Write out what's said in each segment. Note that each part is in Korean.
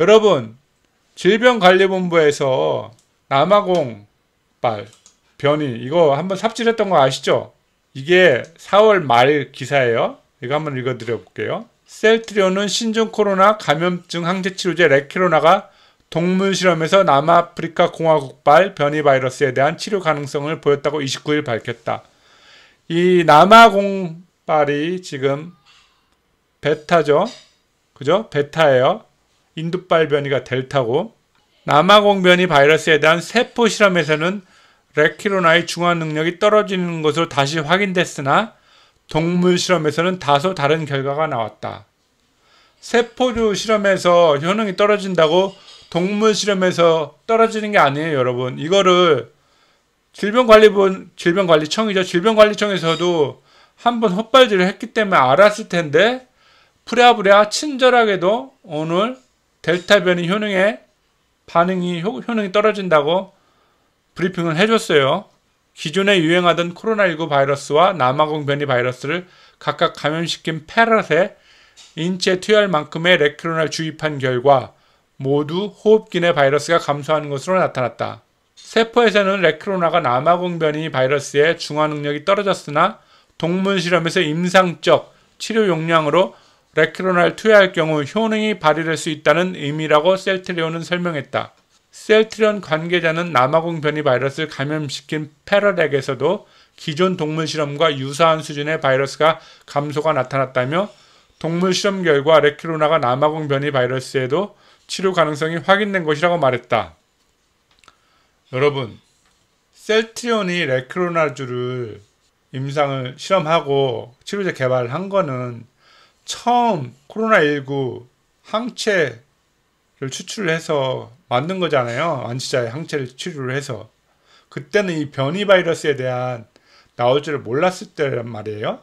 여러분 질병관리본부에서 남아공발 변이 이거 한번 삽질했던 거 아시죠? 이게 4월 말 기사예요. 이거 한번 읽어드려 볼게요. 셀트리온은 신종 코로나 감염증 항체 치료제 레키로나가 동물 실험에서 남아프리카 공화국발 변이 바이러스에 대한 치료 가능성을 보였다고 29일 밝혔다. 이 남아공발이 지금 베타죠. 그죠? 베타예요. 인두발 변이가 델타고 남아공 변이 바이러스에 대한 세포 실험에서는 레키로나의 중화 능력이 떨어지는 것으로 다시 확인됐으나 동물 실험에서는 다소 다른 결과가 나왔다. 세포류 실험에서 효능이 떨어진다고 동물 실험에서 떨어지는 게 아니에요, 여러분. 이거를 질병관리본 질병관리청이죠. 질병관리청에서도 한번 헛발질을 했기 때문에 알았을 텐데 부랴부랴 친절하게도 오늘 델타 변이 효능에 반응이 효, 효능이 떨어진다고 브리핑을 해줬어요. 기존에 유행하던 코로나19 바이러스와 남아공 변이 바이러스를 각각 감염시킨 페럿에 인체 투여할 만큼의 레크로날 주입한 결과 모두 호흡기 내 바이러스가 감소하는 것으로 나타났다. 세포에서는 레크로나가 남아공 변이 바이러스의 중화 능력이 떨어졌으나 동물 실험에서 임상적 치료 용량으로 레크로날 투여할 경우 효능이 발휘될 수 있다는 의미라고 셀트리온은 설명했다. 셀트리온 관계자는 남아공변이 바이러스를 감염시킨 페러렉에서도 기존 동물 실험과 유사한 수준의 바이러스가 감소가 나타났다며 동물 실험 결과 레크로나가 남아공 변이 바이러스에도 치료 가능성이 확인된 것이라고 말했다. 여러분, 셀트리온이 레크로나주를 임상을 실험하고 치료제 개발한 거는 처음 코로나19 항체를 추출해서 만든 거잖아요. 완치자의 항체를 추출을 해서. 그때는 이 변이 바이러스에 대한 나올 줄을 몰랐을 때란 말이에요.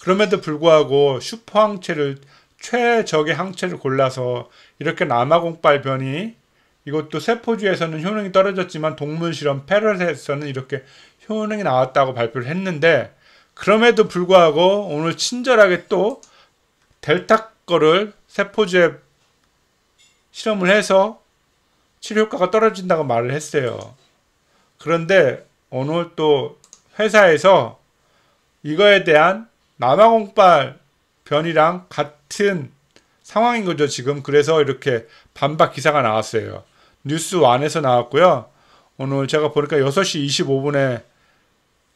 그럼에도 불구하고 슈퍼 항체를 최적의 항체를 골라서 이렇게 남아공발 변이 이것도 세포주에서는 효능이 떨어졌지만 동물 실험 페럿에서는 이렇게 효능이 나왔다고 발표를 했는데 그럼에도 불구하고 오늘 친절하게 또 델타 거를 세포제 실험을 해서 치료 효과가 떨어진다고 말을 했어요. 그런데 오늘 또 회사에서 이거에 대한 남아공발 변이랑 같은 상황인 거죠, 지금. 그래서 이렇게 반박 기사가 나왔어요. 뉴스 1에서 나왔고요. 오늘 제가 보니까 6시 25분에,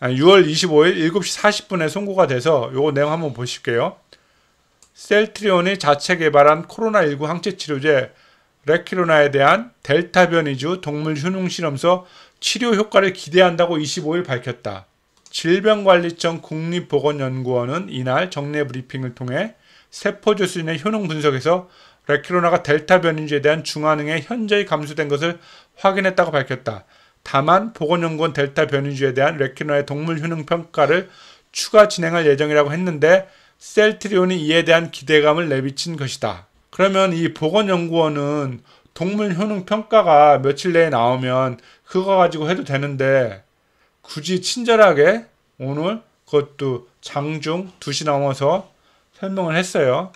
아니, 6월 25일 7시 40분에 송고가 돼서 요거 내용 한번 보실게요. 셀트리온이 자체 개발한 코로나19 항체 치료제 레키로나에 대한 델타 변이주 동물 효능 실험서 치료 효과를 기대한다고 25일 밝혔다. 질병관리청 국립보건연구원은 이날 정례 브리핑을 통해 세포조순의 효능 분석에서 레키로나가 델타 변이주에 대한 중화능에 현저히 감소된 것을 확인했다고 밝혔다. 다만 보건연구원 델타 변이주에 대한 레키로나의 동물 효능 평가를 추가 진행할 예정이라고 했는데 셀트리온이 이에 대한 기대감을 내비친 것이다. 그러면 이 보건연구원은 동물 효능 평가가 며칠 내에 나오면 그거 가지고 해도 되는데 굳이 친절하게 오늘 그것도 장중 2시 넘어서 설명을 했어요.